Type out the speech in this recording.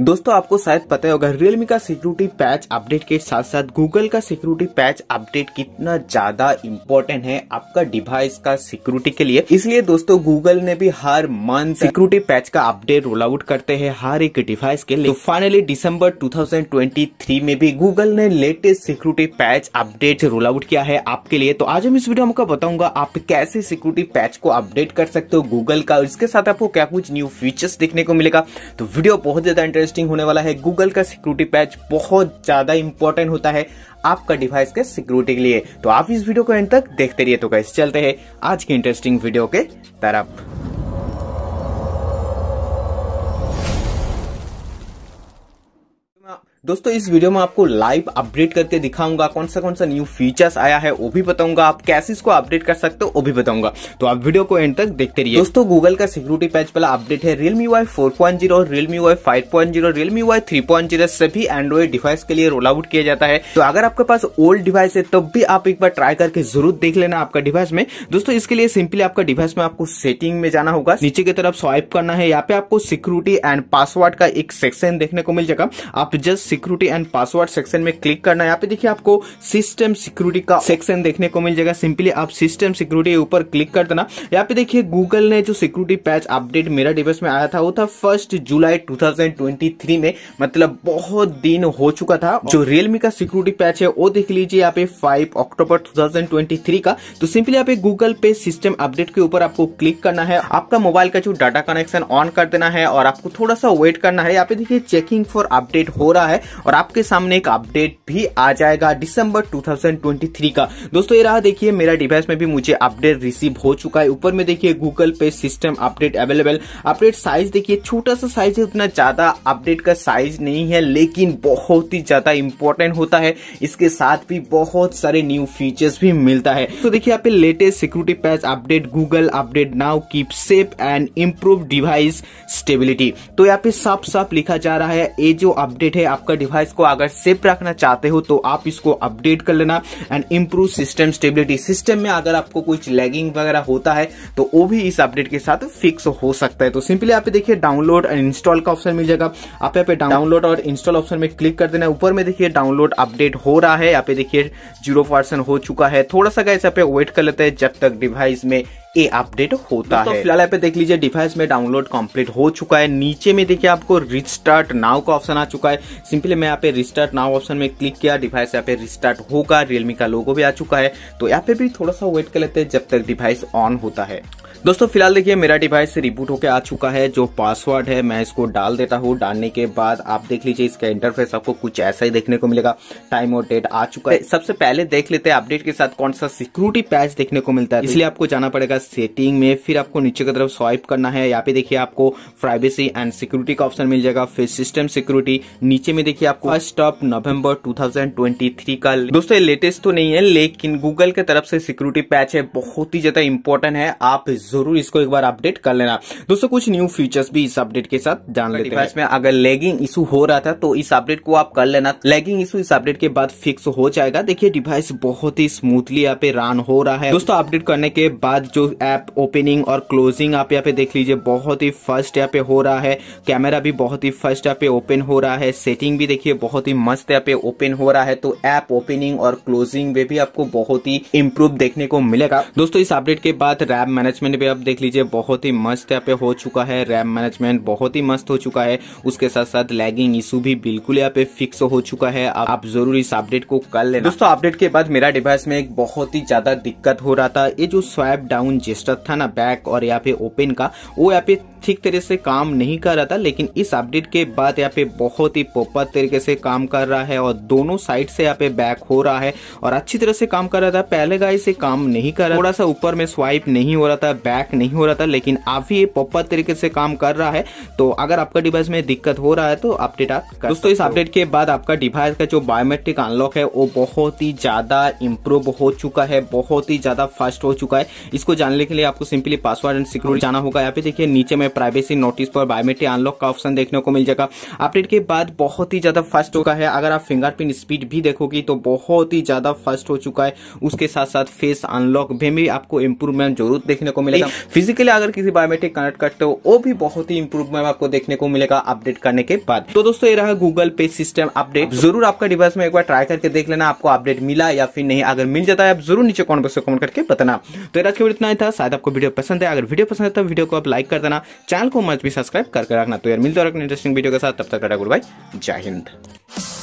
दोस्तों आपको शायद पता होगा रियलमी का सिक्योरिटी पैच अपडेट के साथ साथ गूगल का सिक्योरिटी पैच अपडेट कितना ज्यादा इम्पोर्टेंट है आपका डिवाइस का सिक्योरिटी के लिए इसलिए दोस्तों गूगल ने भी हर मंथ सिक्योरिटी पैच का अपडेट रोल आउट करते हैं हर एक डिवाइस के लिए तो फाइनली दिसंबर 2023 में भी गूगल ने latest security patch update roll out किया है आपके लिए तो आज हम इस वीडियो में आपको बताऊंगा आप कैसे सिक्योरिटी पैच को अपडेट कर सकते हो गूगल का इसके साथ आपको क्या कुछ न्यू फीचर्स देखने को मिलेगा तो वीडियो बहुत ज्यादा इंटरेस्ट इंटरेस्टिंग होने वाला है गूगल का सिक्योरिटी पैच बहुत ज्यादा इंपॉर्टेंट होता है आपका डिवाइस के सिक्योरिटी के लिए तो आप इस वीडियो को एंड तक देखते रहिए तो कैसे चलते हैं आज की इंटरेस्टिंग वीडियो के तरफ दोस्तों इस वीडियो में आपको लाइव अपडेट करके दिखाऊंगा कौन सा कौन सा न्यू फीचर्स आया है वो भी बताऊंगा आप कैसे इसको अपडेट कर सकते हो वो भी बताऊंगा तो आप वीडियो को एंड तक देखते रहिए दोस्तों गूगल का सिक्योरिटी पैच वाला अपडेट है Realme Y four point zero Realme Y five point zero Realme Y three point zero सभी एंड्रॉइड डिवाइस के लिए रोल आउट किया जाता है तो अगर आपके पास ओल्ड डिवाइस है तब भी आप एक बार ट्राई करके जरूर देख लेना आपका डिवाइस में दोस्तों इसके लिए सिंपली आपका डिवाइस में आपको सेटिंग में जाना होगा नीचे की तरफ स्वाइप करना है यहाँ पे आपको सिक्योरिटी एंड पासवर्ड का एक सेक्शन देखने को मिल जाएगा आप just security and password section में क्लिक करना यहाँ पे देखिए आपको सिस्टम सिक्योरिटी का सेक्शन देखने को मिल जाएगा सिंपली आप सिस्टम सिक्योरिटी ऊपर क्लिक कर देना यहाँ पे देखिए गूगल ने जो सिक्योरिटी पैच अपडेट मेरा डिवाइस में आया था वो था फर्स्ट जुलाई टू में मतलब बहुत दिन हो चुका था जो रियलमी का सिक्योरिटी पैच है वो देख लीजिए यहाँ पे फाइव अक्टूबर टू का तो सिंपली यहाँ पे गूगल पे सिस्टम अपडेट के ऊपर आपको क्लिक करना है आपका मोबाइल का जो डाटा कनेक्शन ऑन कर देना है और आपको थोड़ा सा वेट करना है यहाँ पे देखिए चेकिंग फॉर अपडेट हो रहा है और आपके सामने एक अपडेट भी आ जाएगा दिसंबर 2023 का दोस्तों ये रहा देखिए मेरा डिवाइस में भी मुझे अपडेट रिसीव हो चुका है ऊपर में देखिए गूगल पे system update available update size देखिए छोटा सा साइज है उतना ज्यादा अपडेट का साइज नहीं है लेकिन बहुत ही ज्यादा इंपॉर्टेंट होता है इसके साथ भी बहुत सारे न्यू फीचर्स भी मिलता है तो देखिए आप latest security patch update Google update now keep safe and improve device stability तो यहाँ पे साफ साफ लिखा जा रहा है ये जो अपडेट है आपका आपका डिवाइस को अगर सेफ रखना चाहते हो तो आप इसको अपडेट कर लेना and improve system stability system में अगर आपको कुछ लैगिंग वगैरह होता है तो वो भी इस अपडेट के साथ फिक्स हो सकता है तो सिंपली आप देखिए डाउनलोड एंड इंस्टॉल का ऑप्शन मिल जाएगा आप यहाँ पे डाउनलोड और इंस्टॉल ऑप्शन में क्लिक कर देना ऊपर में देखिए डाउनलोड अपडेट हो रहा है यहाँ पे देखिए जीरो हो चुका है थोड़ा सा पे वेट कर लेते हैं जब तक डिवाइस में ये अपडेट होता है फिलहाल पे देख लीजिए डिवाइस में डाउनलोड कंप्लीट हो चुका है नीचे में देखिए आपको रिस्टार्ट नाव का ऑप्शन आ चुका है सिंपली मैं यहाँ पे रिस्टार्ट नाव ऑप्शन में क्लिक किया डिवाइस यहाँ पे रिस्टार्ट होगा रियलमी का लोगो भी आ चुका है तो यहाँ पे भी थोड़ा सा वेट कर लेते हैं जब तक डिवाइस ऑन होता है दोस्तों फिलहाल देखिए मेरा डिवाइस रिबूट होकर आ चुका है जो पासवर्ड है मैं इसको डाल देता हूँ डालने के बाद आप देख लीजिए इसका इंटरफेस आपको कुछ ऐसा ही देखने को मिलेगा टाइम और डेट आ चुका है सबसे पहले देख लेते हैं अपडेट के साथ कौन सा सिक्योरिटी पैच देखने को मिलता है इसलिए आपको जाना पड़ेगा सेटिंग में फिर आपको नीचे की तरफ स्वाइप करना है यहाँ पे देखिए आपको प्राइवेसी एंड सिक्योरिटी का ऑप्शन मिल जाएगा फिर सिस्टम सिक्योरिटी नीचे में देखिए आपको फर्स्ट ऑफ नवम्बर टू का दोस्तों लेटेस्ट तो नहीं है लेकिन गूगल के तरफ से सिक्योरिटी पैच है बहुत ही ज्यादा इंपॉर्टेंट है आप जरूर इसको एक बार अपडेट कर लेना दोस्तों कुछ न्यू फीचर्स भी इस अपडेट के साथ जान लेते हैं में अगर लेगिंग इशू हो रहा था तो इस अपडेट को आप कर लेना लेगिंग इशू इस अपडेट के बाद फिक्स हो जाएगा देखिए डिवाइस बहुत ही स्मूथली यहाँ पे रन हो रहा है दोस्तों अपडेट करने के बाद जो एप ओपनिंग और क्लोजिंग आप यहाँ पे देख लीजिए बहुत ही फर्स्ट यहाँ पे हो रहा है कैमरा भी बहुत ही फर्स्ट यहाँ पे ओपन हो रहा है सेटिंग भी देखिए बहुत ही मस्त यहाँ पे ओपन हो रहा है तो ऐप ओपनिंग और क्लोजिंग में भी आपको बहुत ही इम्प्रूव देखने को मिलेगा दोस्तों इस अपडेट के बाद रैप मैनेजमेंट मैनेजमेंट भी आप देख लीजिए बहुत ही मस्त यहाँ पे हो चुका है रैम मैनेजमेंट बहुत ही मस्त हो चुका है उसके साथ साथ लैगिंग इशू भी बिल्कुल यहाँ पे फिक्स हो चुका है आप जरूर इस अपडेट को कर लेना दोस्तों अपडेट के बाद मेरा डिवाइस में एक बहुत ही ज्यादा दिक्कत हो रहा था ये जो स्वैप डाउन जेस्टर था ना बैक और यहाँ पे ओपन का वो यहाँ पे ठीक तरह से काम नहीं कर रहा था लेकिन इस अपडेट के बाद यहाँ पे बहुत ही पोपर तरीके से काम कर रहा है और दोनों साइड से यहाँ पे बैक हो रहा है और अच्छी तरह से काम कर रहा था पहले गाय से काम नहीं कर रहा थोड़ा सा ऊपर में स्वाइप नहीं हो रहा था बैक नहीं हो रहा था लेकिन अभी ये पोपर तरीके से काम कर रहा है तो अगर आपका डिवाइस में दिक्कत हो रहा है तो अपडेट आप कर दोस्तों इस अपडेट के बाद आपका डिवाइस का जो बायोमेट्रिक अनलॉक है वो बहुत ही ज्यादा इम्प्रूव हो चुका है बहुत ही ज्यादा फास्ट हो चुका है इसको जानने के लिए आपको सिंपली पासवर्ड एंड सिक्योरिटी जाना होगा यहाँ पे देखिए नीचे में प्राइवेसी नोटिस पर बायोमेट्रिक अनलॉक का ऑप्शन देखने को मिल जाएगा अपडेट के बाद बहुत ही ज़्यादा फास्ट होगा है अगर आप फिंगरप्रिंट स्पीड भी देखोगी तो बहुत ही ज़्यादा फास्ट हो चुका है उसके साथ साथ फेस अनलॉक में भी आपको इंप्रूवमेंट जरूर देखने को मिलेगा फिजिकली अगर किसी बायोमेट्रिक कनेक्ट करते हो वो भी बहुत ही इंप्रूवमेंट आपको देखने को मिलेगा अपडेट करने के बाद तो दोस्तों ये रहा गूगल पे सिस्टम अपडेट जरूर आपका डिवाइस में एक बार ट्राई करके देख लेना आपको अपडेट मिला या फिर नहीं अगर मिल जाता है आप जरूर नीचे कॉमेंट बॉक्स में कमेंट करके बताना तो आज के वीडियो इतना ही था शायद आपको वीडियो पसंद है अगर वीडियो पसंद है तो वीडियो को आप लाइक कर देना चैनल को मत भी सब्सक्राइब करके रखना तो यार मिलते और इंटरेस्टिंग वीडियो के साथ तब तक गुड बाय जय हिंद